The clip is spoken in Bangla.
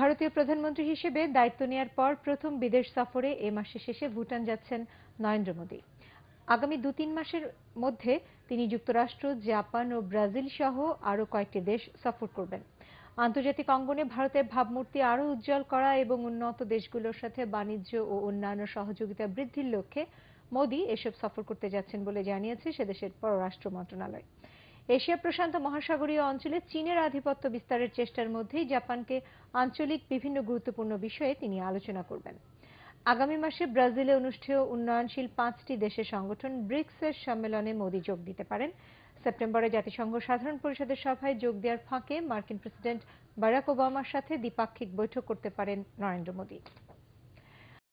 ভারতীয় প্রধানমন্ত্রী হিসেবে দায়িত্ব নেয়ার পর প্রথম বিদেশ সফরে এ মাসের শেষে ভুটান যাচ্ছেন নরেন্দ্র মোদী আগামী দু তিন মাসের মধ্যে তিনি যুক্তরাষ্ট্র জাপান ও ব্রাজিল সহ আরও কয়েকটি দেশ সফর করবেন আন্তর্জাতিক অঙ্গনে ভারতের ভাবমূর্তি আরও উজ্জ্বল করা এবং উন্নত দেশগুলোর সাথে বাণিজ্য ও অন্যান্য সহযোগিতা বৃদ্ধির লক্ষ্যে মোদি এসব সফর করতে যাচ্ছেন বলে জানিয়েছে সেদেশের পররাষ্ট্র মন্ত্রণালয় এশিয়া প্রশান্ত মহাসাগরীয় অঞ্চলে চীনের আধিপত্য বিস্তারের চেষ্টার মধ্যেই জাপানকে আঞ্চলিক বিভিন্ন গুরুত্বপূর্ণ বিষয়ে তিনি আলোচনা করবেন আগামী মাসে ব্রাজিলে অনুষ্ঠেয় উন্নয়নশীল পাঁচটি দেশের সংগঠন ব্রিক্সের সম্মেলনে মোদি যোগ দিতে পারেন সেপ্টেম্বরে জাতিসংঘ সাধারণ পরিষদের সভায় যোগ দেওয়ার ফাঁকে মার্কিন প্রেসিডেন্ট বারাক ওবামার সাথে দ্বিপাক্ষিক বৈঠক করতে পারেন নরেন্দ্র মোদি